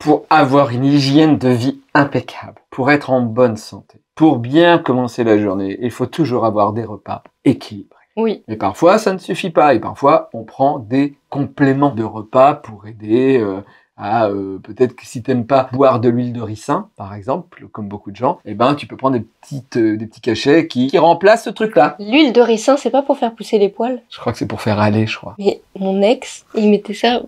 pour avoir une hygiène de vie impeccable, pour être en bonne santé, pour bien commencer la journée, il faut toujours avoir des repas équilibrés. Oui. Mais parfois, ça ne suffit pas. Et parfois, on prend des compléments de repas pour aider euh, à euh, peut-être que si t'aimes pas boire de l'huile de ricin, par exemple, comme beaucoup de gens, eh ben tu peux prendre des petites, euh, des petits cachets qui, qui remplacent ce truc-là. L'huile de ricin, c'est pas pour faire pousser les poils Je crois que c'est pour faire aller, je crois. Mais mon ex, il mettait ça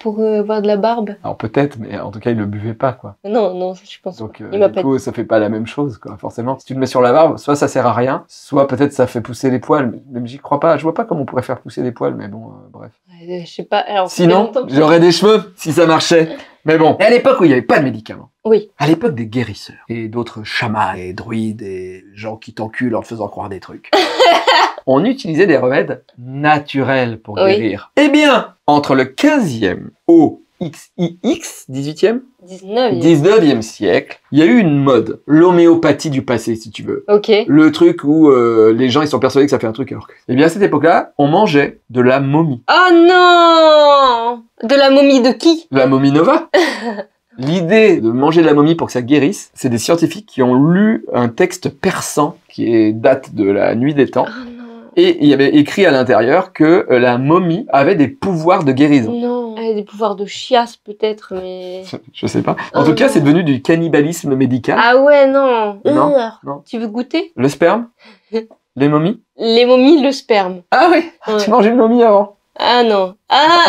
pour euh, avoir de la barbe. Alors peut-être, mais en tout cas, il le buvait pas, quoi. Non, non, je pense Donc, euh, du coup, ça fait pas la même chose, quoi, forcément. Si tu le mets sur la barbe, soit ça sert à rien, soit peut-être ça fait pousser les poils. Mais j'y crois pas. Je vois pas comment on pourrait faire pousser les poils, mais bon, euh, bref. je sais pas. Sinon, j'aurais des cheveux si ça marchait. Mais bon, à l'époque où il n'y avait pas de médicaments. Oui. À l'époque des guérisseurs et d'autres chamans et druides et gens qui t'enculent en faisant croire des trucs. on utilisait des remèdes naturels pour guérir. Eh bien, entre le 15e au XIX, 18e 19e. 19e. siècle, il y a eu une mode, l'homéopathie du passé, si tu veux. Ok. Le truc où euh, les gens ils sont persuadés que ça fait un truc alors eh bien, à cette époque-là, on mangeait de la momie. Oh non De la momie de qui La momie Nova L'idée de manger de la momie pour que ça guérisse, c'est des scientifiques qui ont lu un texte persan qui date de la nuit des temps. Oh et il y avait écrit à l'intérieur que euh, la momie avait des pouvoirs de guérison. Non, elle des pouvoirs de chiasse peut-être, mais. Je sais pas. En oh tout cas, c'est devenu du cannibalisme médical. Ah ouais, non. Non. Euh, non. Tu veux goûter Le sperme Les momies Les momies, le sperme. Ah oui ouais. Tu manges une momie avant ah non. ah,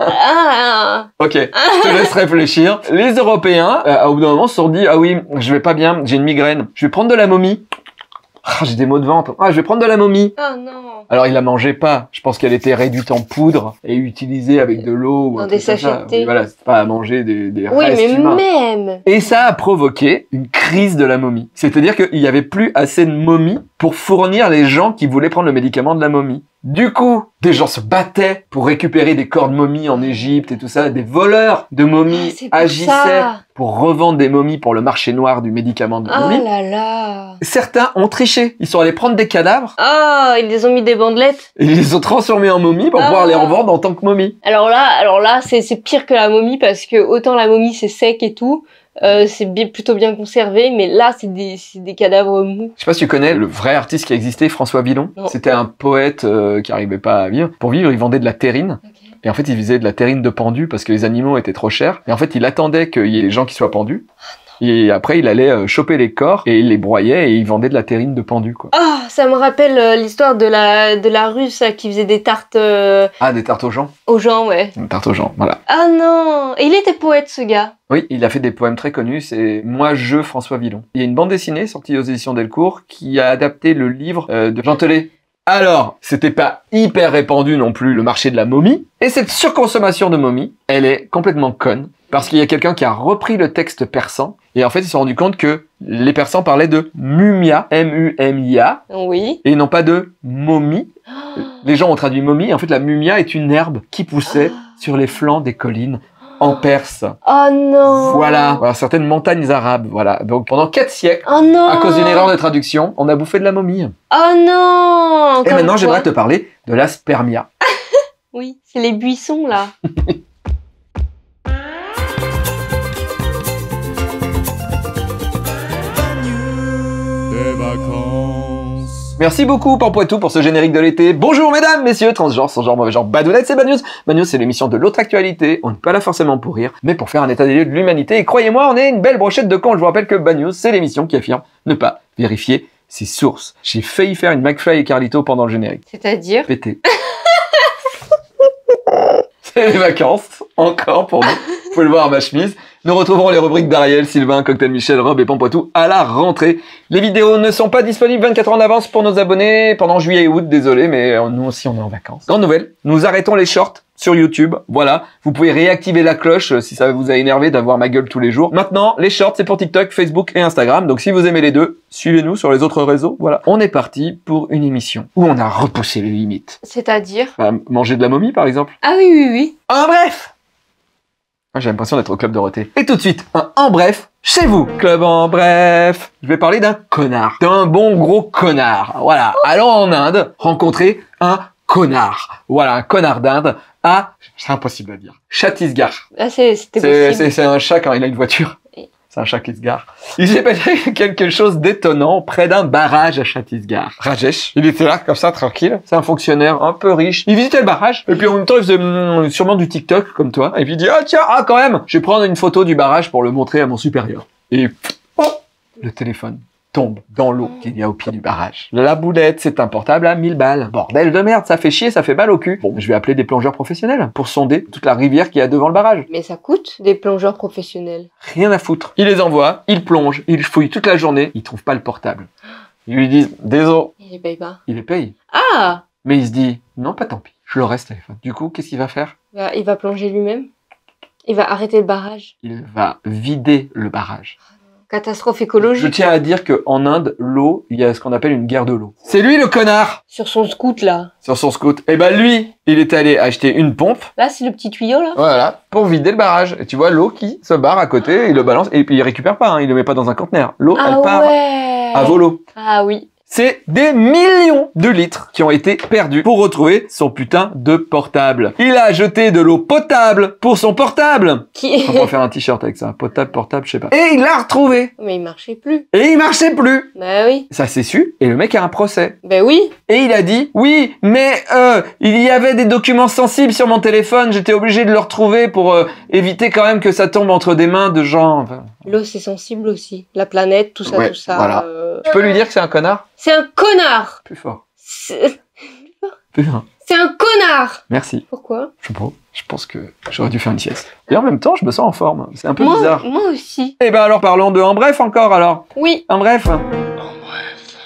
ah, ah. Ok, je te laisse réfléchir. Les Européens, euh, au bout d'un moment, se sont dit, ah oui, je vais pas bien, j'ai une migraine. Je vais prendre de la momie. Ah, j'ai des maux de vente. Ah, je vais prendre de la momie. Oh non. Alors, il la mangeait pas. Je pense qu'elle était réduite en poudre et utilisée avec de l'eau ou Dans des Voilà, pas à manger des, des Oui, mais même. Et ça a provoqué une crise de la momie. C'est-à-dire qu'il n'y avait plus assez de momie pour fournir les gens qui voulaient prendre le médicament de la momie. Du coup, des gens se battaient pour récupérer des corps de momies en Égypte et tout ça. Des voleurs de momies ah, agissaient pour revendre des momies pour le marché noir du médicament de momie. Oh là là Certains ont triché. Ils sont allés prendre des cadavres. Oh, ils les ont mis des bandelettes. ils les ont transformés en momies pour ah. pouvoir les revendre en tant que momies. Alors là, alors là, c'est pire que la momie parce que autant la momie c'est sec et tout, euh, c'est plutôt bien conservé, mais là, c'est des, des, cadavres mous. Je sais pas si tu connais le vrai artiste qui existait, François Villon. C'était un poète euh, qui arrivait pas à vivre. Pour vivre, il vendait de la terrine. Et en fait, il faisait de la terrine de pendu parce que les animaux étaient trop chers. Et en fait, il attendait qu'il y ait des gens qui soient pendus. Ah, et après, il allait euh, choper les corps et il les broyait et il vendait de la terrine de pendu, quoi. Ah, ça me rappelle euh, l'histoire de la, de la Russe qui faisait des tartes. Euh, ah, des tartes aux gens aux gens, ouais. aux gens, voilà. Ah non il était poète, ce gars. Oui, il a fait des poèmes très connus, c'est Moi, je, François Villon. Il y a une bande dessinée sortie aux éditions Delcourt qui a adapté le livre de Jean Alors, c'était pas hyper répandu non plus le marché de la momie, et cette surconsommation de momie elle est complètement conne, parce qu'il y a quelqu'un qui a repris le texte persan et en fait, ils se sont rendus compte que les Persans parlaient de mumia, M-U-M-I-A, oui. et non pas de momie. Les gens ont traduit momie, en fait, la mumia est une herbe qui poussait ah. sur les flancs des collines en Perse. Oh non Voilà, certaines montagnes arabes, voilà. Donc pendant 4 siècles, oh à cause d'une erreur de traduction, on a bouffé de la momie. Oh non Et maintenant, j'aimerais te parler de la spermia. oui, c'est les buissons là. Merci beaucoup Pampoitou pour ce générique de l'été. Bonjour mesdames, messieurs, transgenres, sans genre, mauvais genre, badounette c'est Bad News. Bad News, c'est l'émission de l'autre actualité. On n'est pas là forcément pour rire, mais pour faire un état des lieux de l'humanité. Et croyez-moi, on est une belle brochette de con. Je vous rappelle que Bad News, c'est l'émission qui affirme ne pas vérifier ses sources. J'ai failli faire une McFly et Carlito pendant le générique. C'est-à-dire Pété. c'est les vacances, encore pour nous. Vous pouvez le voir à ma chemise. Nous retrouverons les rubriques d'Ariel, Sylvain, Cocktail Michel, Rob et Pompoitou à la rentrée. Les vidéos ne sont pas disponibles 24 heures en avance pour nos abonnés pendant juillet et août, désolé, mais euh, nous aussi on est en vacances. Grande nouvelle, nous arrêtons les shorts sur YouTube. Voilà, vous pouvez réactiver la cloche euh, si ça vous a énervé d'avoir ma gueule tous les jours. Maintenant, les shorts, c'est pour TikTok, Facebook et Instagram. Donc si vous aimez les deux, suivez-nous sur les autres réseaux. Voilà. On est parti pour une émission où on a repoussé les limites. C'est-à-dire bah, Manger de la momie, par exemple. Ah oui, oui, oui. En ah, bref ah, j'ai l'impression d'être au Club de Dorothée. Et tout de suite, un En Bref, chez vous. Club En Bref. Je vais parler d'un connard. D'un bon gros connard. Voilà. Allons en Inde rencontrer un connard. Voilà, un connard d'Inde à... Ah, c'est impossible à dire. Chhattisgarh. Ah, c'est, C'est un chat quand il a une voiture. C'est un Il s'est passé quelque chose d'étonnant près d'un barrage à Châtisgar. Rajesh, il était là, comme ça, tranquille. C'est un fonctionnaire un peu riche. Il visitait le barrage, et puis en même temps, il faisait hmm, sûrement du TikTok, comme toi. Et puis il dit, ah tiens, ah quand même, je vais prendre une photo du barrage pour le montrer à mon supérieur. Et, oh, le téléphone tombe dans l'eau mm. qu'il y a au pied du barrage. La boulette, c'est un portable à 1000 balles. Bordel de merde, ça fait chier, ça fait mal au cul. Bon, je vais appeler des plongeurs professionnels pour sonder toute la rivière qu'il y a devant le barrage. Mais ça coûte des plongeurs professionnels. Rien à foutre. Ils les envoie, il plonge, il fouille toute la journée, ils trouve pas le portable. Ils lui disent, désolé. Il les paye pas. Il les paye. Ah Mais il se dit, non, pas tant pis, je le reste téléphone. Du coup, qu'est-ce qu'il va faire Il va plonger lui-même. Il va arrêter le barrage. Il va vider le barrage. Catastrophe écologique. Je tiens à dire qu'en Inde, l'eau, il y a ce qu'on appelle une guerre de l'eau. C'est lui le connard Sur son scout là. Sur son scout. Et eh ben lui, il est allé acheter une pompe. Là, c'est le petit tuyau là. Voilà, pour vider le barrage. Et tu vois l'eau qui se barre à côté, il le balance et puis il récupère pas, Il hein. il le met pas dans un conteneur. L'eau, ah elle part à volo. Ah oui c'est des millions de litres qui ont été perdus pour retrouver son putain de portable. Il a jeté de l'eau potable pour son portable. Qui On va faire un t-shirt avec ça. Potable, portable, je sais pas. Et il l'a retrouvé. Mais il marchait plus. Et il marchait plus. Bah oui. Ça s'est su et le mec a un procès. Bah oui. Et il a dit oui, mais euh, il y avait des documents sensibles sur mon téléphone. J'étais obligé de le retrouver pour euh, éviter quand même que ça tombe entre des mains de gens. L'eau c'est sensible aussi. La planète, tout ça, tout ça. Tu euh. peux lui dire que c'est un connard c'est un connard. Plus fort. C'est... Plus fort. C'est un connard. Merci. Pourquoi Je Je pense que j'aurais dû faire une sieste. Et en même temps, je me sens en forme. C'est un peu bizarre. Moi aussi. Eh ben alors, parlons de en bref encore alors. Oui. En bref. En bref.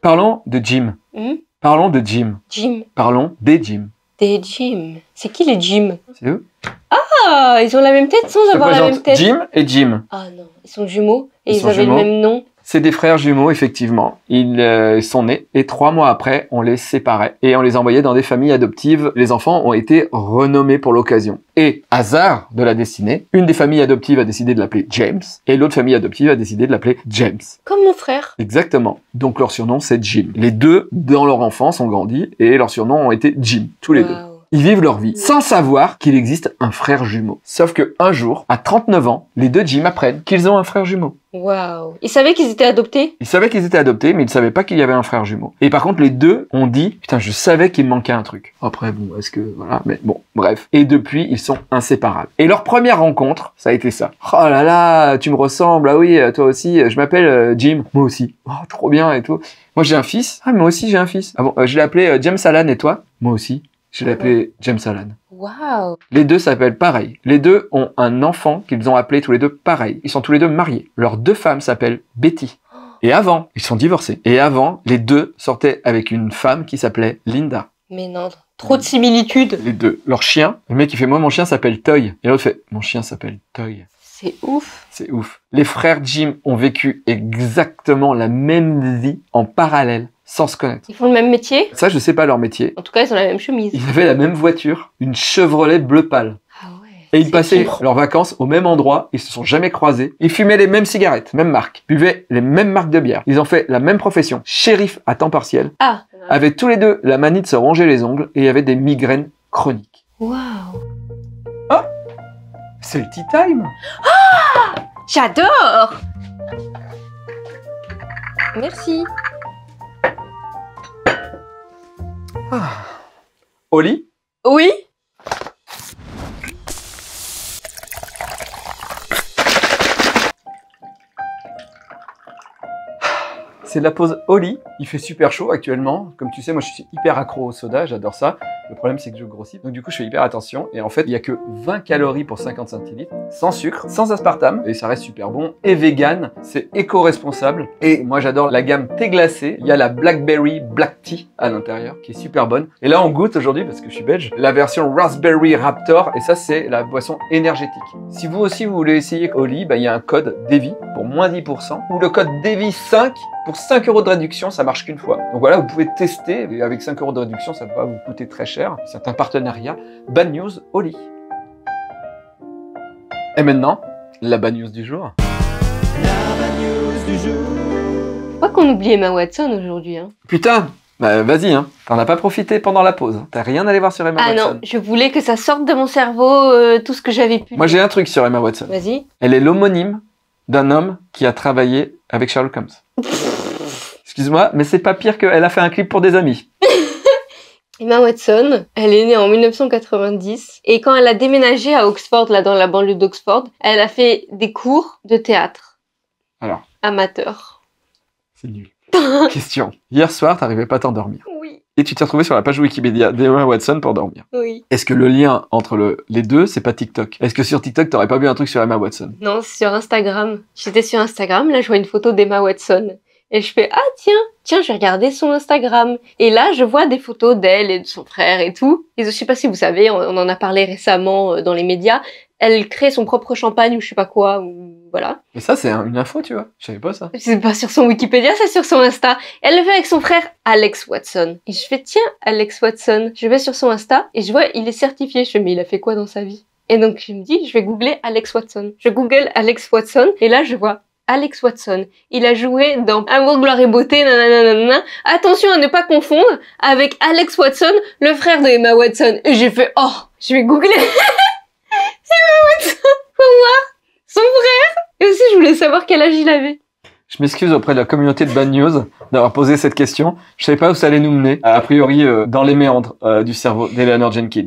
Parlons de Jim. Hmm? Parlons de Jim. Jim. Parlons des Jim. Des Jim. C'est qui les Jim C'est eux. Ah, ils ont la même tête sans avoir la même tête. Jim et Jim. Ah non, ils sont jumeaux et ils, avaient le même nom. C'est des frères jumeaux, effectivement. Ils euh, sont nés et trois mois après, on les séparait et on les envoyait dans des familles adoptives. Les enfants ont été renommés pour l'occasion. Et, hasard de la destinée, une des familles adoptives a décidé de l'appeler James et l'autre famille adoptive a décidé de l'appeler James. Comme mon frère. Exactement. Donc leur surnom, c'est Jim. Les deux, dans leur enfance, ont grandi et leur surnoms ont été Jim, tous les deux. Ils vivent leur vie sans savoir qu'il existe un frère jumeau. Sauf que un jour, à 39 ans, les deux Jim apprennent qu'ils ont un frère jumeau. Waouh. Ils savaient qu'ils étaient adoptés Ils savaient qu'ils étaient adoptés, mais ils ne savaient pas qu'il y avait un frère jumeau. Et par contre, les deux ont dit Putain, je savais qu'il manquait un truc. Après, bon, est-ce que. Voilà, mais bon, bref. Et depuis, ils sont inséparables. Et leur première rencontre, ça a été ça. Oh là là, tu me ressembles, ah oui, toi aussi, je m'appelle euh, Jim. Moi aussi. Oh, trop bien et tout. Moi, j'ai un fils. Ah, moi aussi, j'ai un fils. Ah bon, euh, je l'ai appelé euh, James Alan et toi Moi aussi. Je l'ai appelé James Allen. Les deux s'appellent pareil. Les deux ont un enfant qu'ils ont appelé tous les deux pareil. Ils sont tous les deux mariés. Leurs deux femmes s'appellent Betty. Oh. Et avant, ils sont divorcés. Et avant, les deux sortaient avec une femme qui s'appelait Linda. Mais non, trop de similitudes. Les deux. Leur chien, le mec qui fait Moi, mon chien s'appelle Toy. Et l'autre fait Mon chien s'appelle Toy. C'est ouf. C'est ouf. Les frères Jim ont vécu exactement la même vie en parallèle sans se connaître. Ils font le même métier Ça, je sais pas leur métier. En tout cas, ils ont la même chemise. Ils avaient la même voiture, une Chevrolet bleu pâle. Ah ouais. Et ils passaient leurs vacances au même endroit, ils se sont jamais croisés, ils fumaient les mêmes cigarettes, même marque, buvaient les mêmes marques de bière, ils ont fait la même profession, shérif à temps partiel, ah. avaient tous les deux la manie de se ronger les ongles et avaient des migraines chroniques. Waouh Oh C'est le tea time Ah J'adore Merci Ah. Oli Oui C'est la pause Oli. Il fait super chaud actuellement. Comme tu sais, moi je suis hyper accro au soda, j'adore ça. Le problème, c'est que je grossis. Donc, du coup, je fais hyper attention. Et en fait, il n'y a que 20 calories pour 50 centilitres, sans sucre, sans aspartame. Et ça reste super bon. Et vegan, c'est éco-responsable. Et moi, j'adore la gamme thé glacé. Il y a la Blackberry Black Tea à l'intérieur, qui est super bonne. Et là, on goûte aujourd'hui, parce que je suis belge, la version Raspberry Raptor. Et ça, c'est la boisson énergétique. Si vous aussi, vous voulez essayer Oli, bah, il y a un code DEVI pour moins 10%. Ou le code DEVI5 pour 5 euros de réduction, ça marche qu'une fois. Donc voilà, vous pouvez tester. avec 5 euros de réduction, ça va vous coûter très cher. C'est un partenariat Bad News Oli. Et maintenant, la bad news du jour. La bad news du jour. Quoi qu'on oublie Emma Watson aujourd'hui. Hein. Putain, bah, vas-y, hein. t'en as pas profité pendant la pause. T'as rien allé voir sur Emma Watson. Ah non, je voulais que ça sorte de mon cerveau euh, tout ce que j'avais pu. Moi j'ai un truc sur Emma Watson. Vas-y. Elle est l'homonyme d'un homme qui a travaillé avec Sherlock Holmes. Excuse-moi, mais c'est pas pire qu'elle a fait un clip pour des amis. Emma Watson, elle est née en 1990 et quand elle a déménagé à Oxford, là dans la banlieue d'Oxford, elle a fait des cours de théâtre. Alors Amateur. C'est nul. Question. Hier soir, t'arrivais pas à t'endormir et tu t'es retrouvé sur la page Wikipédia d'Emma Watson pour dormir. Oui. Est-ce que le lien entre les deux, c'est pas TikTok Est-ce que sur TikTok, t'aurais pas vu un truc sur Emma Watson Non, sur Instagram. J'étais sur Instagram, là je vois une photo d'Emma Watson. Et je fais ah tiens, tiens, je vais regarder son Instagram. Et là, je vois des photos d'elle et de son frère et tout. Et je sais pas si vous savez, on, en a parlé récemment euh, dans les médias. Elle crée son propre champagne ou je sais pas quoi ou voilà. Mais ça, c'est une info, tu vois. Je savais pas ça. C'est pas sur son Wikipédia, c'est sur son Insta. Elle le fait avec son frère Alex Watson. Et je fais, tiens, Alex Watson. Je vais sur son Insta et je vois, il est certifié. Je fais, mais il a fait quoi dans sa vie? Et donc, je me dis, je vais googler Alex Watson. Je google Alex Watson et là, je vois Alex Watson. Il a joué dans Amour, gloire et beauté, Attention à ne pas confondre avec Alex Watson, le frère de Emma Watson. Et j'ai fait, oh, je vais googler. Emma Watson, pour voir son frère. Et aussi, je voulais savoir quel âge il avait. Je m'excuse auprès de la communauté de Bad News d'avoir posé cette question. Je savais pas où ça allait nous mener. A priori, euh, dans les méandres euh, du cerveau d'Eleanor Jenkins.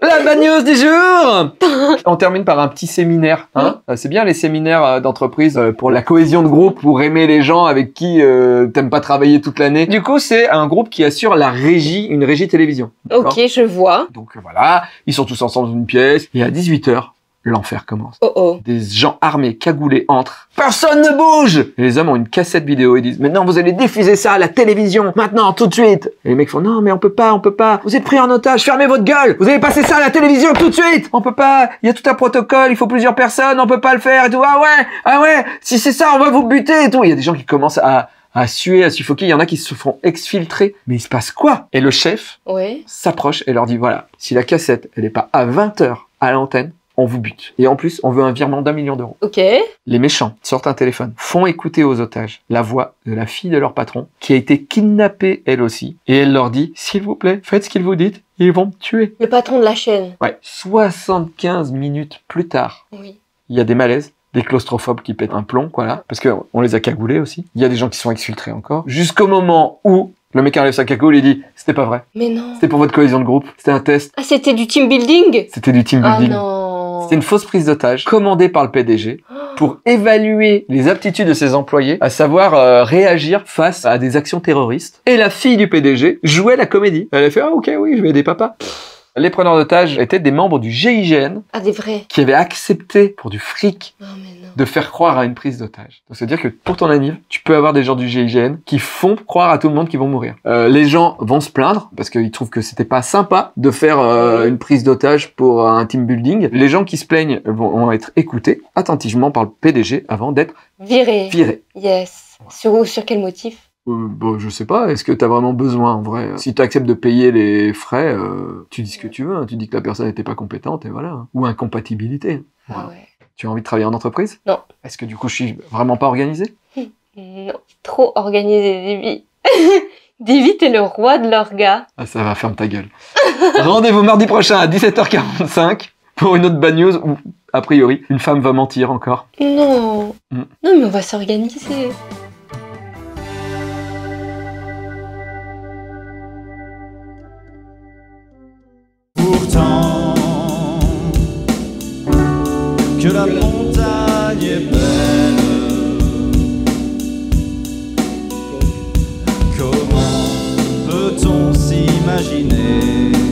La Bad News du jour On termine par un petit séminaire. Hein euh, C'est bien les séminaires d'entreprise pour la cohésion de groupe, pour aimer les gens avec qui euh, t'aimes pas travailler toute l'année. Du coup, c'est un groupe qui assure la régie, une régie télévision. Ok, je vois. Donc voilà, ils sont tous ensemble dans une pièce. Et à 18h, l'enfer commence. Oh oh. Des gens armés, cagoulés entrent. Personne ne bouge les hommes ont une cassette vidéo et disent Maintenant, vous allez diffuser ça à la télévision, maintenant, tout de suite Et les mecs font Non, mais on peut pas, on peut pas. Vous êtes pris en otage, fermez votre gueule Vous allez passer ça à la télévision tout de suite On peut pas, il y a tout un protocole, il faut plusieurs personnes, on peut pas le faire et tout. Ah ouais, ah ouais, si c'est ça, on va vous buter et tout. Il y a des gens qui commencent à, à suer, à suffoquer. Il y en a qui se font exfiltrer. Mais il se passe quoi Et le chef oui. s'approche et leur dit, voilà, si la cassette, elle n'est pas à 20h à l'antenne, on vous bute. Et en plus, on veut un virement d'un million d'euros. Ok. Les méchants sortent un téléphone, font écouter aux otages la voix de la fille de leur patron, qui a été kidnappée elle aussi, et elle leur dit, s'il vous plaît, faites ce qu'ils vous dites, ils vont me tuer. Le patron de la chaîne. Ouais. 75 minutes plus tard, oui. il y a des malaises, des claustrophobes qui pètent un plomb, voilà. parce parce qu'on les a cagoulés aussi. Il y a des gens qui sont exfiltrés encore, jusqu'au moment où le mec enlève sa cagoule et dit c'était pas vrai. Mais non. C'était pour votre cohésion de groupe, c'était un test. Ah, c'était du team building C'était du team ah, building. Ah non. Oh. C'était une fausse prise d'otage commandée par le PDG pour évaluer les aptitudes de ses employés, à savoir euh, réagir face à des actions terroristes. Et la fille du PDG jouait la comédie. Elle a fait ah ok oui je vais aider papa. Les preneurs d'otages étaient des membres du GIGN. Ah, des vrais. Qui avaient accepté pour du fric. De faire croire à une prise d'otage. c'est-à-dire que pour ton ami, tu peux avoir des gens du GIGN qui font croire à tout le monde qu'ils vont mourir. Euh, les gens vont se plaindre parce qu'ils trouvent que c'était pas sympa de faire euh, une prise d'otage pour un team building. Les gens qui se plaignent vont être écoutés attentivement par le PDG avant d'être virés. Virés. Yes. Sur, sur quel motif euh, bon, bah, je sais pas, est-ce que t'as vraiment besoin en vrai Si tu acceptes de payer les frais, euh, tu dis ce que tu veux, hein. tu dis que la personne n'était pas compétente et voilà. Hein. Ou incompatibilité. Ah tu as envie de travailler en entreprise Non. Est-ce que du coup je suis vraiment pas organisé Non, trop organisé, Divi. Divi, t'es le roi de l'orga. Ah, ça va, ferme ta gueule. Rendez-vous mardi prochain à 17h45 pour une autre bad news où, a priori, une femme va mentir encore. Non. Hmm. Non, mais on va s'organiser. que la montagne est belle. Comment peut-on s'imaginer